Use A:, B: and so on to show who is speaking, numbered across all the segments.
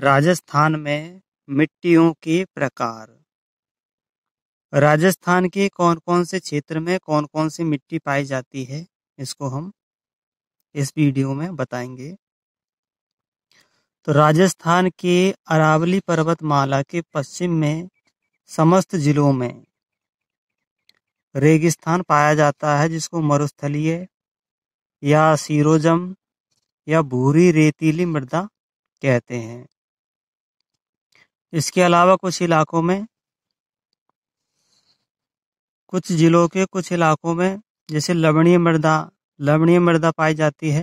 A: राजस्थान में मिट्टियों के प्रकार राजस्थान के कौन कौन से क्षेत्र में कौन कौन सी मिट्टी पाई जाती है इसको हम इस वीडियो में बताएंगे तो राजस्थान के अरावली पर्वतमाला के पश्चिम में समस्त जिलों में रेगिस्तान पाया जाता है जिसको मरुस्थलीय या सीरोजम या भूरी रेतीली मृदा कहते हैं इसके अलावा कुछ इलाकों में कुछ ज़िलों के कुछ इलाकों में जैसे लवणीय मृदा लवणीय मृदा पाई जाती है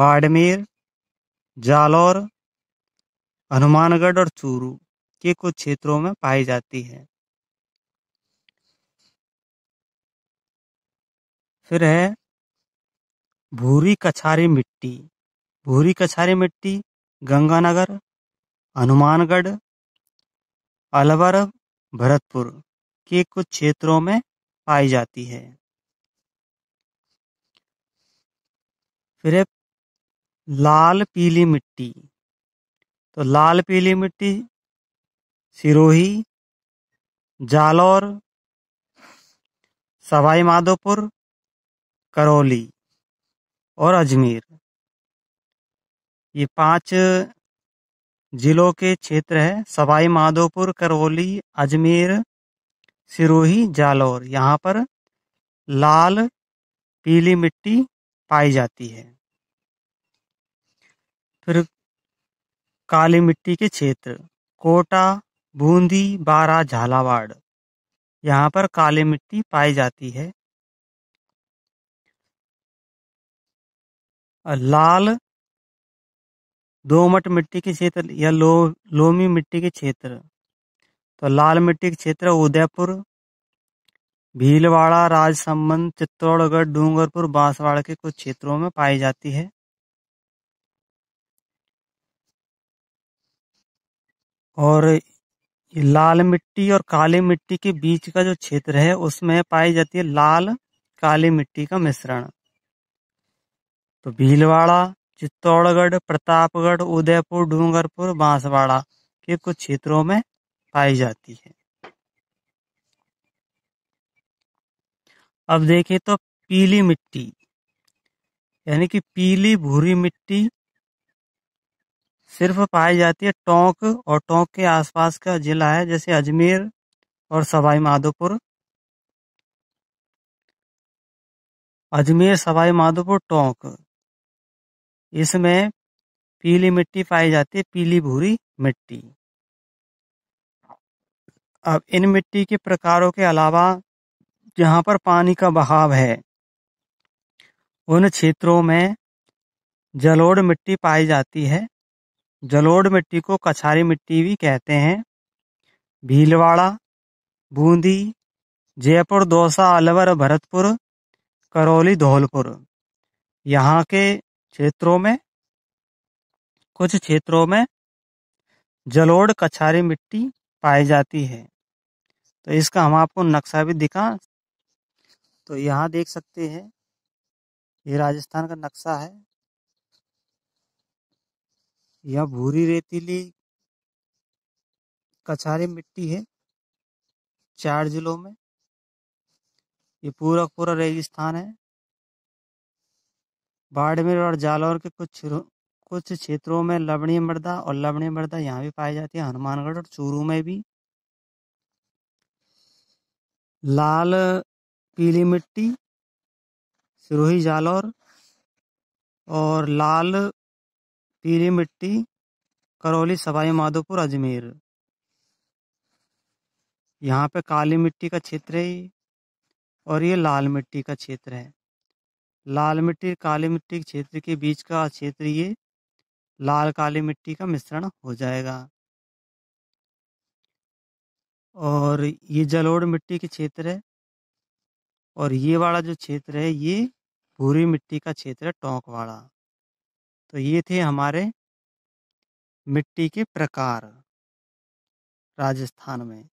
A: बाड़मेर जालौर हनुमानगढ़ और चूरू के कुछ क्षेत्रों में पाई जाती है फिर है भूरी कछारी मिट्टी भूरी कछारी मिट्टी गंगानगर हनुमानगढ़ अलवर भरतपुर के कुछ क्षेत्रों में पाई जाती है फिर लाल पीली मिट्टी तो लाल पीली मिट्टी सिरोही जालौर सवाई माधोपुर करौली और अजमेर ये पांच जिलों के क्षेत्र सवाई सवाईमाधोपुर करौली अजमेर सिरोही जालौर यहाँ पर लाल पीली मिट्टी पाई जाती है फिर काली मिट्टी के क्षेत्र कोटा बूंदी बारा झालावाड़ यहाँ पर काली मिट्टी पाई जाती है लाल दोमट मिट्टी के क्षेत्र या लो लोमी मिट्टी के क्षेत्र तो लाल मिट्टी के क्षेत्र उदयपुर भीलवाड़ा राजसमंद चित्तौड़गढ़ डूंगरपुर बांसवाड़ा के कुछ क्षेत्रों में पाई जाती है और लाल मिट्टी और काली मिट्टी के बीच का जो क्षेत्र है उसमें पाई जाती है लाल काली मिट्टी का मिश्रण तो भीलवाड़ा चित्तौड़गढ़, प्रतापगढ़, उदयपुर, डूंगरपुर, बांसवाड़ा के कुछ क्षेत्रों में पाई जाती है अब देखें तो पीली मिट्टी यानी कि पीली भूरी मिट्टी सिर्फ पाई जाती है टोंक और टोंक के आसपास का जिला है जैसे अजमेर और सवाई माधोपुर अजमेर सवाई माधोपुर टोंक इसमें पीली मिट्टी पाई जाती है पीली भूरी मिट्टी अब इन मिट्टी के प्रकारों के अलावा जहाँ पर पानी का बहाव है उन क्षेत्रों में जलोढ़ मिट्टी पाई जाती है जलोढ़ मिट्टी को कछारी मिट्टी भी कहते हैं भीलवाड़ा बूंदी जयपुर दौसा अलवर भरतपुर करौली धौलपुर यहाँ के क्षेत्रों में कुछ क्षेत्रों में जलोढ़ कछारी मिट्टी पाई जाती है तो इसका हम आपको नक्शा भी दिखा तो यहाँ देख सकते हैं ये राजस्थान का नक्शा है यह भूरी रेतीली कछारी मिट्टी है चार जिलों में ये पूरा पूरा रेगिस्तान है बाड़मेर और जालौर के कुछ कुछ क्षेत्रों में लवणीय मृदा और लवणीय मृदा यहाँ भी पाई जाती है हनुमानगढ़ और चूरू में भी लाल पीली मिट्टी सिरोही जालौर और लाल पीली मिट्टी करौली सवाई माधोपुर अजमेर यहाँ पे काली मिट्टी का क्षेत्र है और ये लाल मिट्टी का क्षेत्र है लाल मिट्टी काली मिट्टी के क्षेत्र के बीच का क्षेत्र ये लाल काली मिट्टी का मिश्रण हो जाएगा और ये जलोड़ मिट्टी के क्षेत्र है और ये वाला जो क्षेत्र है ये भूरी मिट्टी का क्षेत्र है टोंक वाला तो ये थे हमारे मिट्टी के प्रकार राजस्थान में